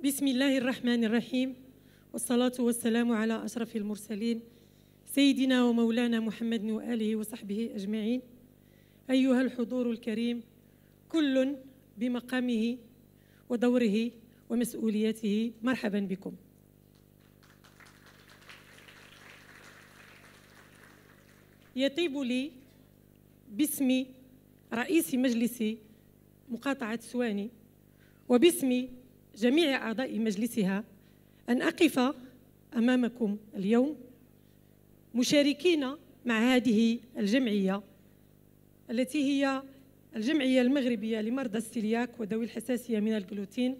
بسم الله الرحمن الرحيم والصلاة والسلام على أشرف المرسلين سيدنا ومولانا محمد وآله وصحبه أجمعين أيها الحضور الكريم كل بمقامه ودوره ومسؤولياته مرحبا بكم يطيب لي باسم رئيس مجلس مقاطعة سواني وباسم جميع أعضاء مجلسها أن أقف أمامكم اليوم مشاركين مع هذه الجمعية التي هي الجمعية المغربية لمرضى السيلياك وذوي الحساسية من الجلوتين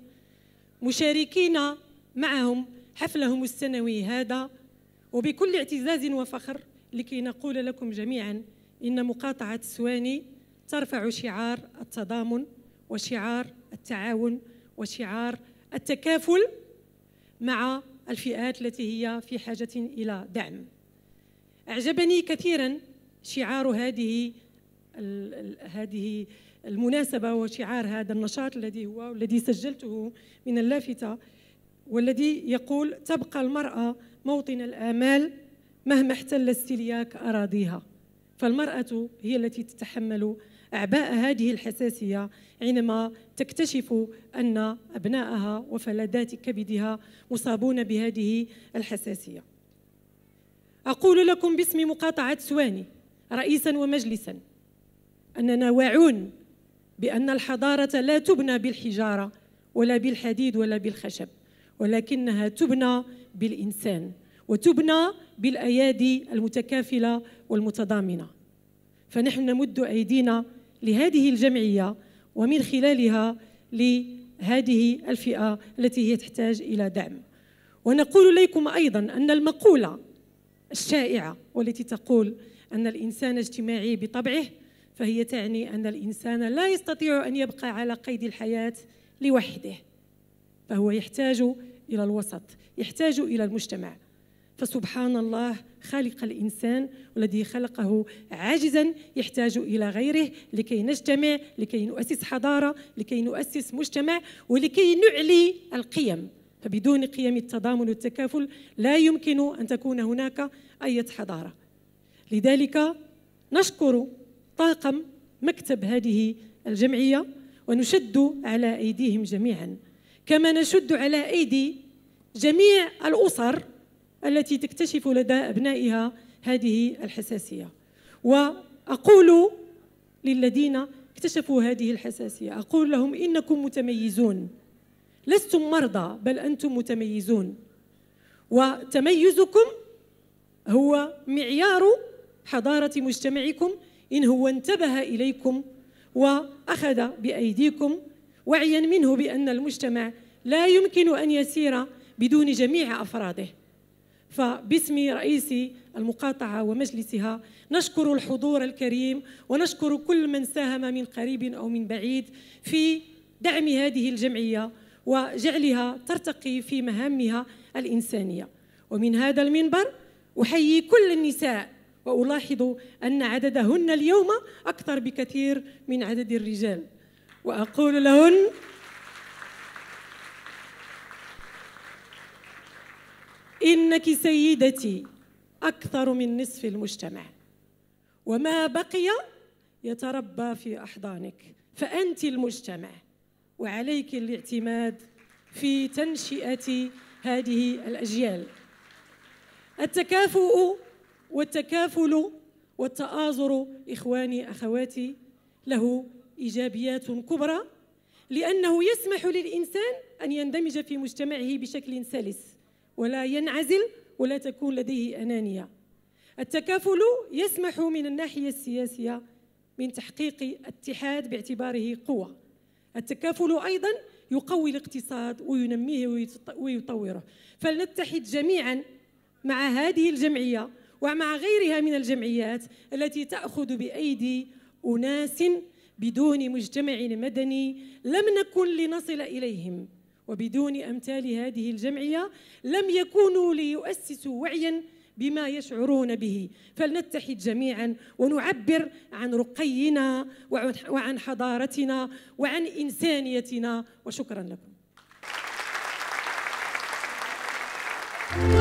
مشاركين معهم حفلهم السنوي هذا وبكل اعتزاز وفخر لكي نقول لكم جميعا إن مقاطعة سواني ترفع شعار التضامن وشعار التعاون وشعار التكافل مع الفئات التي هي في حاجة إلى دعم أعجبني كثيرا شعار هذه هذه المناسبة وشعار هذا النشاط الذي هو الذي سجلته من اللافتة والذي يقول تبقى المرأة موطن الآمال مهما احتل استلياك أراضيها فالمرأة هي التي تتحمل أعباء هذه الحساسية عندما تكتشف أن أبنائها وفلذات كبدها مصابون بهذه الحساسية أقول لكم باسم مقاطعة سواني رئيسا ومجلسا أننا واعون بأن الحضارة لا تبنى بالحجارة ولا بالحديد ولا بالخشب ولكنها تبنى بالإنسان وتبنى بالأيادي المتكافلة والمتضامنة فنحن نمد أيدينا لهذه الجمعية ومن خلالها لهذه الفئة التي هي تحتاج إلى دعم ونقول لكم أيضا أن المقولة الشائعة والتي تقول أن الإنسان اجتماعي بطبعه فهي تعني أن الإنسان لا يستطيع أن يبقى على قيد الحياة لوحده فهو يحتاج إلى الوسط يحتاج إلى المجتمع فسبحان الله خالق الانسان والذي خلقه عاجزا يحتاج الى غيره لكي نجتمع لكي نؤسس حضاره لكي نؤسس مجتمع ولكي نعلي القيم فبدون قيم التضامن والتكافل لا يمكن ان تكون هناك اي حضاره لذلك نشكر طاقم مكتب هذه الجمعيه ونشد على ايديهم جميعا كما نشد على ايدي جميع الاسر التي تكتشف لدى أبنائها هذه الحساسية وأقول للذين اكتشفوا هذه الحساسية أقول لهم إنكم متميزون لستم مرضى بل أنتم متميزون وتميزكم هو معيار حضارة مجتمعكم إن هو انتبه إليكم وأخذ بأيديكم وعيا منه بأن المجتمع لا يمكن أن يسير بدون جميع أفراده فباسم رئيس المقاطعة ومجلسها نشكر الحضور الكريم ونشكر كل من ساهم من قريب أو من بعيد في دعم هذه الجمعية وجعلها ترتقي في مهامها الإنسانية ومن هذا المنبر أحيي كل النساء وألاحظ أن عددهن اليوم أكثر بكثير من عدد الرجال وأقول لهن إنك سيدتي أكثر من نصف المجتمع وما بقي يتربى في أحضانك فأنت المجتمع وعليك الاعتماد في تنشئة هذه الأجيال التكافؤ والتكافل والتآزر إخواني أخواتي له إيجابيات كبرى لأنه يسمح للإنسان أن يندمج في مجتمعه بشكل سلس ولا ينعزل ولا تكون لديه أنانية التكافل يسمح من الناحية السياسية من تحقيق اتحاد باعتباره قوة التكافل أيضا يقوي الاقتصاد وينميه ويطوره فلنتحد جميعا مع هذه الجمعية ومع غيرها من الجمعيات التي تأخذ بأيدي أناس بدون مجتمع مدني لم نكن لنصل إليهم وبدون أمثال هذه الجمعية لم يكونوا ليؤسسوا وعياً بما يشعرون به فلنتحد جميعا ونعبر عن رقينا وعن حضارتنا وعن إنسانيتنا وشكرا لكم